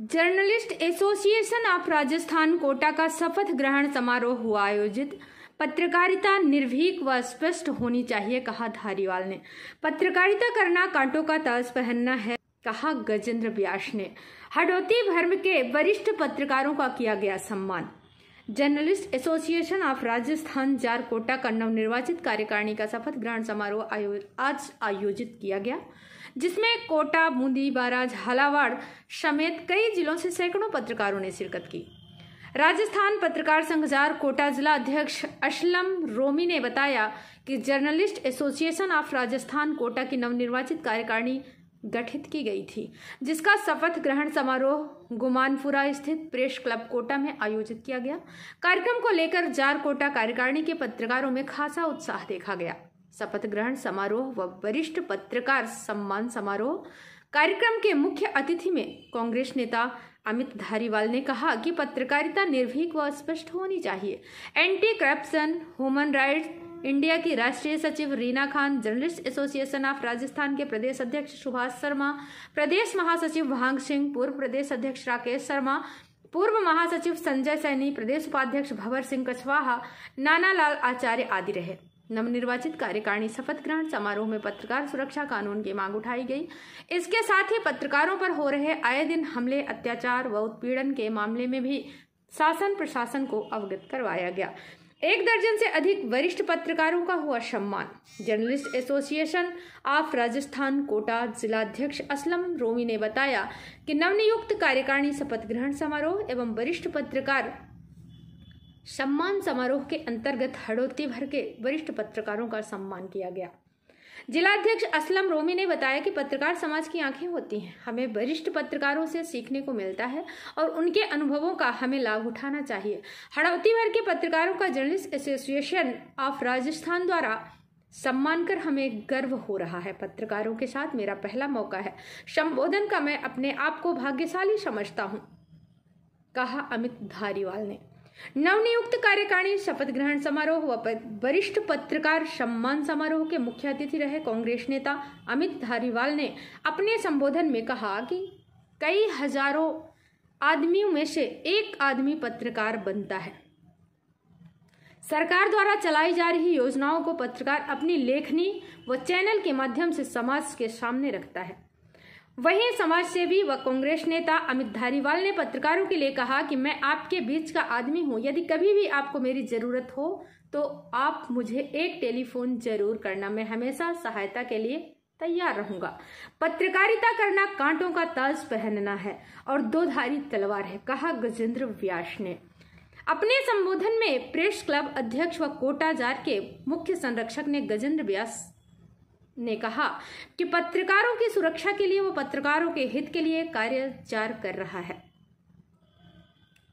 journalist association of Rajasthan Kota का शपथ ग्रहण समारोह हुआ आयोजित पत्रकारिता निर्भीक व स्पष्ट होनी चाहिए कहा धारीवाल ने पत्रकारिता करना कांटों का ताज पहनना है कहा गजेंद्र ब्यास ने हडोती भर्म के वरिष्ठ पत्रकारों का किया गया सम्मान जर्नलिस्ट एसोसिएशन ऑफ राजस्थान जार कोटा का नवनिर्वाचित कार्यकारिणी का शपथ ग्रहण समारोह आज आयोजित किया गया जिसमें कोटा बूंदी बाराज झालावाड़ समेत कई जिलों से सैकड़ों पत्रकारों ने शिरकत की राजस्थान पत्रकार संघजार कोटा जिला अध्यक्ष असलम रोमी ने बताया कि journalist association of Rajasthan Kota की नवनिर्वाचित कार्यकारिणी गठित की गई थी जिसका शपथ ग्रहण समारोह गुमानपुरा स्थित प्रेस क्लब कोटा में आयोजित किया गया कार्यक्रम को लेकर जार कोटा कार्यकारिणी के पत्रकारों में खासा उत्साह देखा गया शपथ ग्रहण समारोह व वरिष्ठ पत्रकार सम्मान समारोह कार्यक्रम के मुख्य अतिथि में कांग्रेस नेता अमित धारीवाल ने कहा कि पत्रकारिता निर्भीक व स्पष्ट होनी चाहिए anti corruption human right India की राष्ट्रीय सचिव Reena Khan journalist association of Rajasthan के प्रदेश अध्यक्ष सुभाष शर्मा प्रदेश महासचिव भांग सिंह पूर्व प्रदेश अध्यक्ष राकेश शर्मा पूर्व महासचिव संजय सैनी प्रदेश उपाध्यक्ष भवर सिंह कछवाहा नाना लाल आचार्य आदि रहे नवनिर्वाचित कार्यकारिणी शपथ ग्रहण समारोह में पत्रकार सुरक्षा कानून की मांग उठाई गई इसके साथ ही पत्रकारों पर हो रहे आए दिन हमले अत्याचार व उत्पीड़न के मामले में भी शासन प्रशासन को अवगत करवाया गया एक दर्जन से अधिक वरिष्ठ पत्रकारों का हुआ सम्मान journalist association of Rajasthan Kota जिलाध्यक्ष असलम रोमी ने बताया कि नवनियुक्त कार्यकारिणी शपथ ग्रहण समारोह एवं वरिष्ठ पत्रकार सम्मान समारोह के अंतर्गत हड़ोती भर के वरिष्ठ पत्रकारों का सम्मान किया गया जिलाध्यक्ष असलम रोमी ने बताया कि पत्रकार समाज की आंखें होती हैं हमें वरिष्ठ पत्रकारों से सीखने को मिलता है और उनके अनुभवों का हमें लाभ उठाना चाहिए हड़ौती भर के पत्रकारों का जर्नलिस्ट एसोसिएशन ऑफ राजस्थान द्वारा सम्मान कर हमें गर्व हो रहा है पत्रकारों के साथ मेरा पहला मौका है संबोधन का मैं अपने आप को भाग्यशाली समझता हूँ कहा अमित धारीवाल ने नवनियुक्त कार्यकारिणी शपथ ग्रहण समारोह व वरिष्ठ पत्रकार सम्मान समारोह के मुख्य अतिथि रहे कांग्रेस नेता अमित धारीवाल ने अपने संबोधन में कहा कि कई हजारों आदमियों में से एक आदमी पत्रकार बनता है सरकार द्वारा चलाई जा रही योजनाओं को पत्रकार अपनी लेखनी व चैनल के माध्यम से समाज के सामने रखता है वहीं सेवी व कांग्रेस नेता अमित धारीवाल ने पत्रकारों के लिए कहा कि मैं आपके बीच का आदमी हूं यदि कभी भी आपको मेरी जरूरत हो तो आप मुझे एक टेलीफोन जरूर करना मैं हमेशा सहायता के लिए तैयार रहूंगा पत्रकारिता करना कांटों का ताज पहनना है और दो धारी तलवार है कहा गजेंद्र व्यास ने अपने संबोधन में प्रेस क्लब अध्यक्ष व कोटाजार के मुख्य संरक्षक ने गजेंद्र व्यास ने कहा कि पत्रकारों की सुरक्षा के लिए वो पत्रकारों के हित के लिए कार्यचार कर रहा है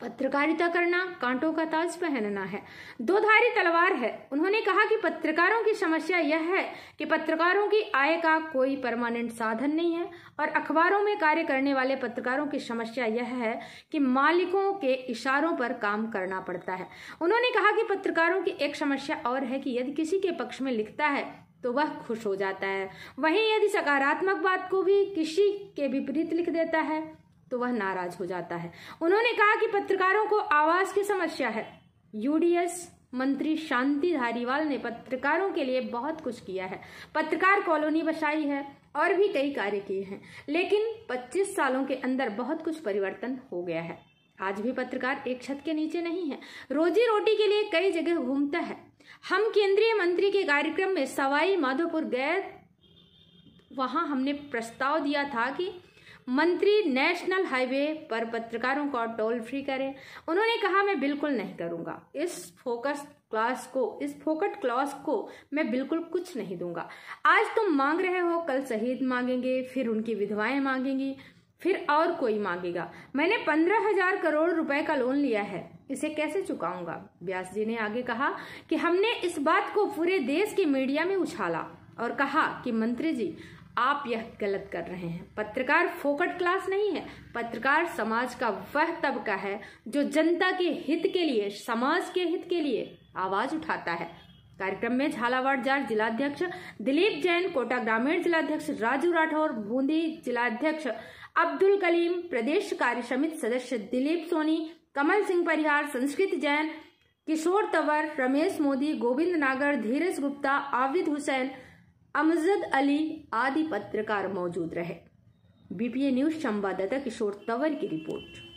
पत्रकारिता करना कांटों का ताज पहनना है दोधारी तलवार है उन्होंने कहा कि पत्रकारों की समस्या यह है कि पत्रकारों की आय का कोई परमानेंट साधन नहीं है और अखबारों में कार्य करने वाले पत्रकारों की समस्या यह है कि मालिकों के इशारों पर काम करना पड़ता है उन्होंने कहा कि पत्रकारों की एक समस्या और है कि यदि किसी के पक्ष में लिखता है तो वह खुश हो जाता है वहीं यदि सकारात्मक बात को भी किसी के विपरीत लिख देता है तो वह नाराज हो जाता है उन्होंने कहा कि पत्रकारों को आवास की समस्या है यूडीएस मंत्री शांति धारीवाल ने पत्रकारों के लिए बहुत कुछ किया है पत्रकार कॉलोनी बसाई है और भी कई कार्य किए हैं लेकिन 25 सालों के अंदर बहुत कुछ परिवर्तन हो गया है आज भी पत्रकार एक छत के नीचे नहीं है रोजी रोटी के लिए कई जगह घूमता है हम केंद्रीय मंत्री के कार्यक्रम में सवाई माधोपुर गए वहां हमने प्रस्ताव दिया था कि मंत्री नेशनल हाईवे पर पत्रकारों को टोल फ्री करें उन्होंने कहा मैं बिल्कुल नहीं करूंगा इस फोकस क्लास को इस फोकट क्लास को मैं बिल्कुल कुछ नहीं दूंगा आज तुम मांग रहे हो कल शहीद मांगेंगे फिर उनकी विधवाएं मांगेंगी फिर और कोई मांगेगा मैंने पंद्रह हजार करोड़ रुपए का लोन लिया है इसे कैसे चुकाऊंगा व्यास जी ने आगे कहा कि हमने इस बात को पूरे देश की मीडिया में उछाला और कहा कि मंत्री जी आप यह गलत कर रहे हैं पत्रकार फोकट क्लास नहीं है पत्रकार समाज का वह तबका है जो जनता के हित के लिए समाज के हित के लिए आवाज उठाता है कार्यक्रम में झालावाड़ जाट जिलाध्यक्ष दिलीप जैन कोटा ग्रामीण जिलाध्यक्ष राजू राठौर बूंदी जिलाध्यक्ष अब्दुल कलीम प्रदेश कार्य समिति सदस्य दिलीप सोनी कमल सिंह परिहार संस्कृत जैन किशोर तंवर रमेश मोदी गोविंद नागर धीरज गुप्ता आबिद हुसैन अमजद अली आदि पत्रकार मौजूद रहे बीपीए न्यूज संवाददाता किशोर तंवर की रिपोर्ट